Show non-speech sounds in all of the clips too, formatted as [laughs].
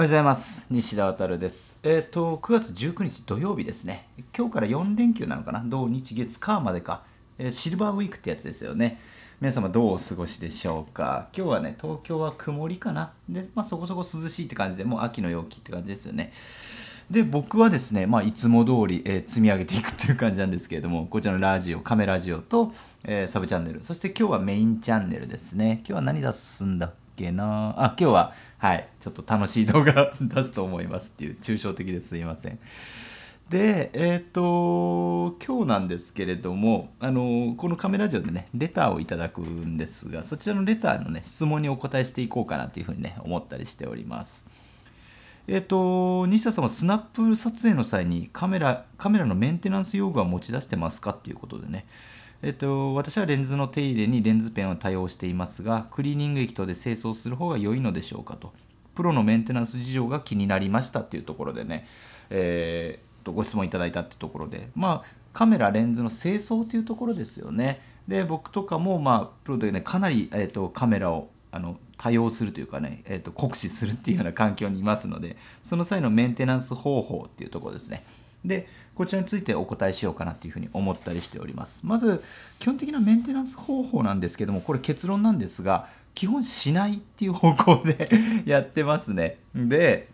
おはようございます。西田渉です。えっ、ー、と、9月19日土曜日ですね。今日から4連休なのかな土日月火までか、えー、シルバーウィークってやつですよね。皆様どうお過ごしでしょうか今日はね、東京は曇りかなで、まあそこそこ涼しいって感じで、もう秋の陽気って感じですよね。で、僕はですね、まあいつも通り、えー、積み上げていくっていう感じなんですけれども、こちらのラジオ、カメラジオと、えサブチャンネル、そして今日はメインチャンネルですね。今日は何出すんだっけなあ今日ははいちょっと楽しい動画 [laughs] 出すと思いますっていう抽象的ですいませんでえっ、ー、と今日なんですけれどもあのこのカメラジオでねレターをいただくんですがそちらのレターのね質問にお答えしていこうかなというふうにね思ったりしておりますえっ、ー、と西田さんはスナップ撮影の際にカメラカメラのメンテナンス用具は持ち出してますかっていうことでねえっと、私はレンズの手入れにレンズペンを多用していますが、クリーニング液等で清掃する方が良いのでしょうかと。プロのメンテナンス事情が気になりましたっていうところでね、えー、とご質問いただいたってところで、まあ、カメラ、レンズの清掃というところですよね。で、僕とかも、まあ、プロでね、かなり、えっと、カメラをあの多用するというかね、えっと、と酷使するっていうような環境にいますので、その際のメンテナンス方法っていうところですね。でこちらについてお答えしようかなというふうに思ったりしておりますまず基本的なメンテナンス方法なんですけどもこれ結論なんですが基本しないっていう方向で [laughs] やってますねで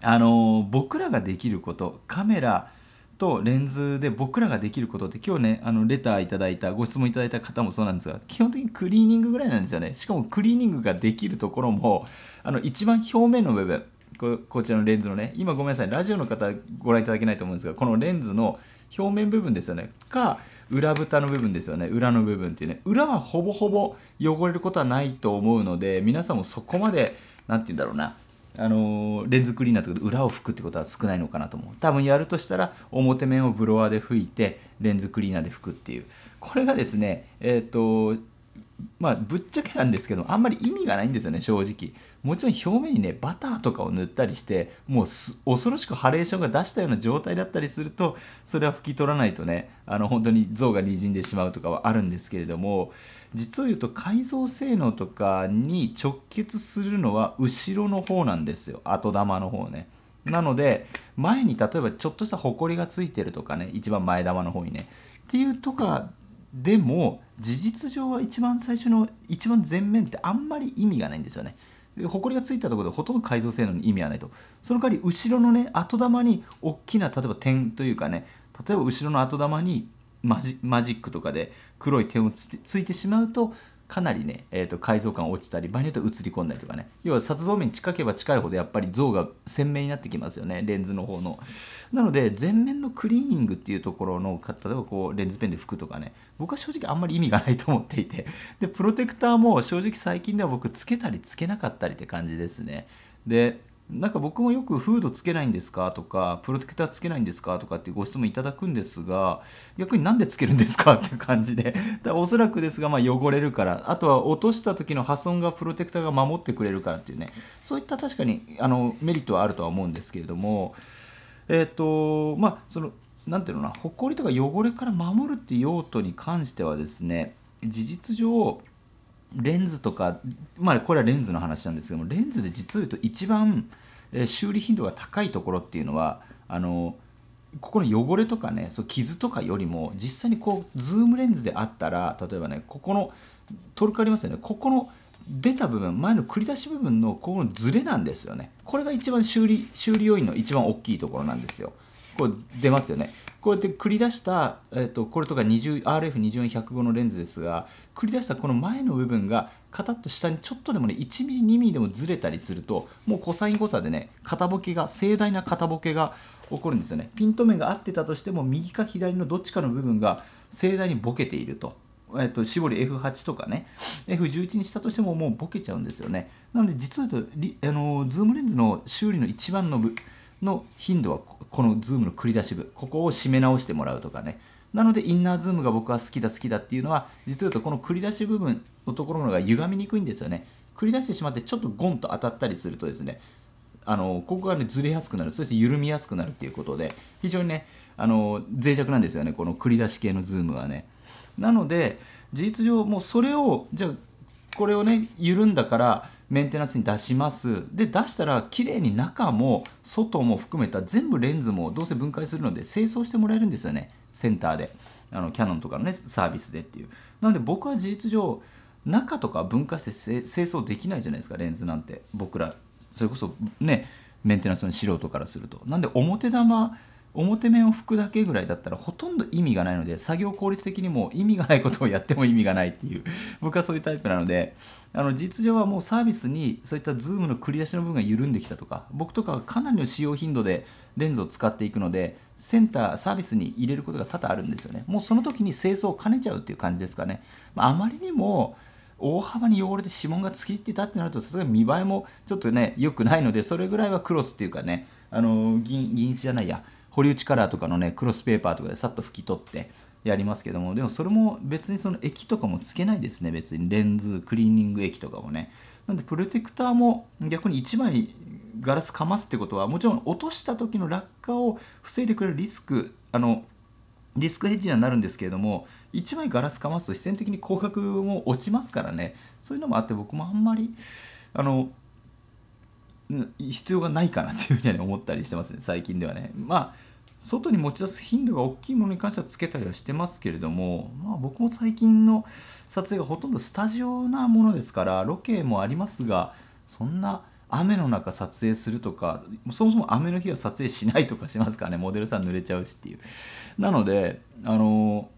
あの僕らができることカメラとレンズで僕らができることって今日ねあのレターいただいたご質問いただいた方もそうなんですが基本的にクリーニングぐらいなんですよねしかもクリーニングができるところもあの一番表面の部分ここちらのレンズのね今ごめんなさいラジオの方ご覧いただけないと思うんですがこのレンズの表面部分ですよねか裏蓋の部分ですよね裏の部分っていうね裏はほぼほぼ汚れることはないと思うので皆さんもそこまで何て言うんだろうなあのレンズクリーナーとかで裏を拭くってことは少ないのかなと思う多分やるとしたら表面をブロワーで拭いてレンズクリーナーで拭くっていうこれがですねえっ、ー、とまあ、ぶっちゃけなんですけどあんまり意味がないんですよね正直もちろん表面にねバターとかを塗ったりしてもう恐ろしくハレーションが出したような状態だったりするとそれは拭き取らないとねあの本当に像がにじんでしまうとかはあるんですけれども実を言うと改造性能とかに直結するのは後ろの方なんですよ後玉の方ね。なので前に例えばちょっとしたホコリがついてるとかね一番前玉の方にねっていうとかでも事実上は一番最初の一番前面ってあんまり意味がないんですよね。埃がついたところでほとんど改造性能に意味はないとその代わり後ろのね後玉に大きな例えば点というかね例えば後ろの後玉にマジマジックとかで黒い点をついてしまうとかなりね、えーと、解像感落ちたり場合によっては映り込んだりとかね要は殺像面に近ければ近いほどやっぱり像が鮮明になってきますよねレンズの方のなので前面のクリーニングっていうところの例えばこうレンズペンで拭くとかね僕は正直あんまり意味がないと思っていてでプロテクターも正直最近では僕つけたりつけなかったりって感じですねでなんか僕もよくフードつけないんですかとかプロテクターつけないんですかとかってご質問いただくんですが逆になんでつけるんですかっていう感じでだおそらくですがまあ汚れるからあとは落とした時の破損がプロテクターが守ってくれるからっていうねそういった確かにあのメリットはあるとは思うんですけれどもえっ、ー、とまあその何ていうのかなほこりとか汚れから守るって用途に関してはですね事実上レンズとか、まあ、これはレンズの話なんですけどもレンズで実を言うと一番、え修理頻度が高いところっていうのはあのここの汚れとかねそう傷とかよりも実際にこうズームレンズであったら例えばねここのトルクありますよねここの出た部分前の繰り出し部分のここのズレなんですよねこれが一番修理修理要因の一番大きいところなんですよこう出ますよね。こうやって繰り出した、えーと、これとか RF24105 のレンズですが繰り出したこの前の部分がカタッと下にちょっとでもね 1mm2mm でもずれたりするともうコサイン誤差でね肩ボケが盛大な肩ボケが起こるんですよねピント面が合ってたとしても右か左のどっちかの部分が盛大にボケているとえっと、絞り F8 とかね F11 にしたとしてももうボケちゃうんですよねなので実はあのズームレンズの修理の一番のの頻度はこのズームの繰り出し部ここを締め直してもらうとかねなのでインナーズームが僕は好きだ好きだっていうのは実は言うとこの繰り出し部分のところが歪みにくいんですよね繰り出してしまってちょっとゴンと当たったりするとですねあのここがねずれやすくなるそして緩みやすくなるっていうことで非常にねあの脆弱なんですよねこの繰り出し系のズームはねなので事実上もうそれをじゃあこれをね緩んだからメンテナンスに出しますで出したら綺麗に中も外も含めた全部レンズもどうせ分解するので清掃してもらえるんですよねセンターであのキャノンとかのねサービスでっていうなので僕は事実上中とか分解して清掃できないじゃないですかレンズなんて僕らそれこそねメンテナンスの素人からするとなんで表玉表面を拭くだけぐらいだったらほとんど意味がないので作業効率的にも意味がないことをやっても意味がないっていう [laughs] 僕はそういうタイプなのであの実情はもうサービスにそういった Zoom の繰り出しの部分が緩んできたとか僕とかはかなりの使用頻度でレンズを使っていくのでセンターサービスに入れることが多々あるんですよねもうその時に清掃を兼ねちゃうっていう感じですかね、まあ、まりにも大幅に汚れて指紋がつきってたってなるとさすがに見栄えもちょっとね良くないのでそれぐらいはクロスっていうかねあの銀銀じゃないや堀内カラーとかのねクロスペーパーとかでさっと拭き取ってやりますけどもでもそれも別にその液とかもつけないですね別にレンズクリーニング液とかもねなんでプロテクターも逆に1枚ガラスかますってことはもちろん落とした時の落下を防いでくれるリスクあのリスクヘッジにはなるんですけれども1枚ガラスかますと必然的に広角も落ちますからねそういうのもあって僕もあんまりあの必要がないかなっていうふうに思ったりしてますね最近ではねまあ外に持ち出す頻度が大きいものに関してはつけたりはしてますけれども、まあ、僕も最近の撮影がほとんどスタジオなものですからロケもありますがそんな雨の中撮影するとかそもそも雨の日は撮影しないとかしますからねモデルさん濡れちゃうしっていうなのであの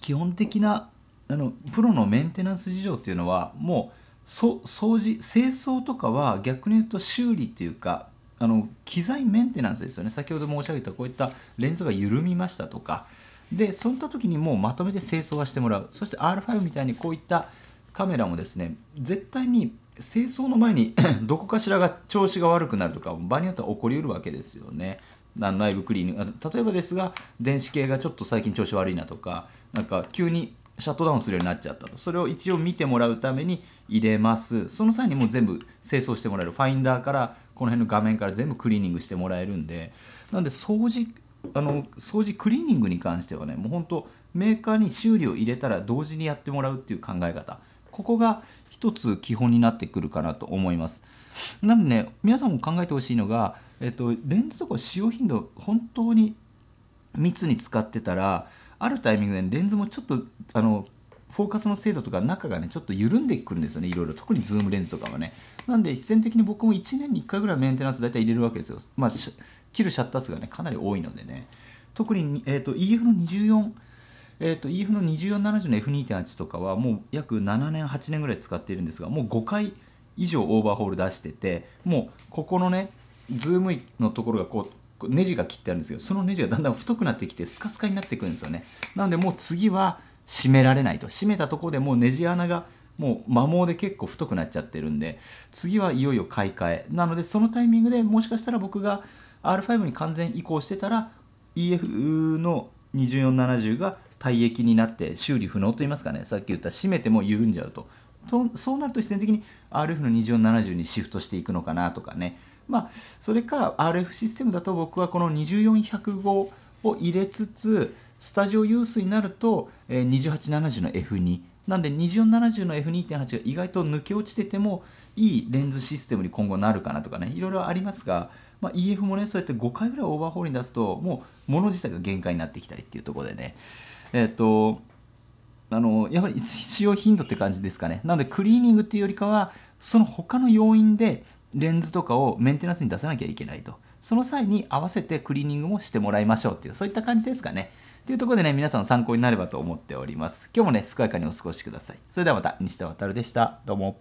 基本的なあのプロのメンテナンス事情っていうのはもうそ掃除清掃とかは逆に言うと修理っていうかあの機材メンテナンスですよね先ほど申し上げたこういったレンズが緩みましたとかでそういった時にもうまとめて清掃はしてもらうそして R5 みたいにこういったカメラもですね絶対に清掃の前に [clears throat] どこかしらが調子が悪くなるとか場合によっては起こりうるわけですよねライブクリーニング例えばですが電子系がちょっと最近調子悪いなとかなんか急にシャットダウンするようになっちゃったと。それを一応見てもらうために入れます。その際にもう全部清掃してもらえる。ファインダーから、この辺の画面から全部クリーニングしてもらえるんで、なんで掃除、あの、掃除クリーニングに関してはね、もう本当メーカーに修理を入れたら同時にやってもらうっていう考え方。ここが一つ基本になってくるかなと思います。なのでね、皆さんも考えてほしいのが、えっと、レンズとか使用頻度、本当に密に使ってたら、あるタイミングで、レンズもちょっとあのフォーカスの精度とか中がねちょっと緩んでくるんですよねいろいろ特にズームレンズとかはねなんで必然的に僕も1年に1回ぐらいメンテナンス大体入れるわけですよまあ切るシャッター数がねかなり多いのでね特に、えーと、EF の24えーと、EF の2470の F2.8 とかはもう約7年8年ぐらい使っているんですがもう5回以上オーバーホール出しててもうここのねズームのところがこうネジが切ってあるんですけどそのネジがだんだん太くなってきてスカスカになってくるんですよねなのでもう次は締められないと締めたところでもうネジ穴がもう摩耗で結構太くなっちゃってるんで次はいよいよ買い替えなのでそのタイミングでもしかしたら僕が R5 に完全移行してたら EF の2470が退役になって修理不能といいますかねさっき言った締めても緩んじゃうとそうなると必然的に RF の2470にシフトしていくのかなとかねまあ、それか RF システムだと僕はこの24105を入れつつスタジオユースになると、え2870の F2 なんで2470の F2.8 が意外と抜け落ちててもいいレンズシステムに今後なるかなとかねいろいろありますが、まあ、EF もねそうやって5回ぐらいオーバーホールに出すともう物自体が限界になってきたりっていうところでねえっ、ー、とあのやはり使用頻度って感じですかねなのでクリーニングっていうよりかはその他の要因でレンズとかをメンテナンスに出さなきゃいけないと。その際に合わせてクリーニングもしてもらいましょうっていう、そういった感じですかね。というところでね、皆さん参考になればと思っております。今日もね、健やかにお過ごしください。それではまた、西田航でした。どうも。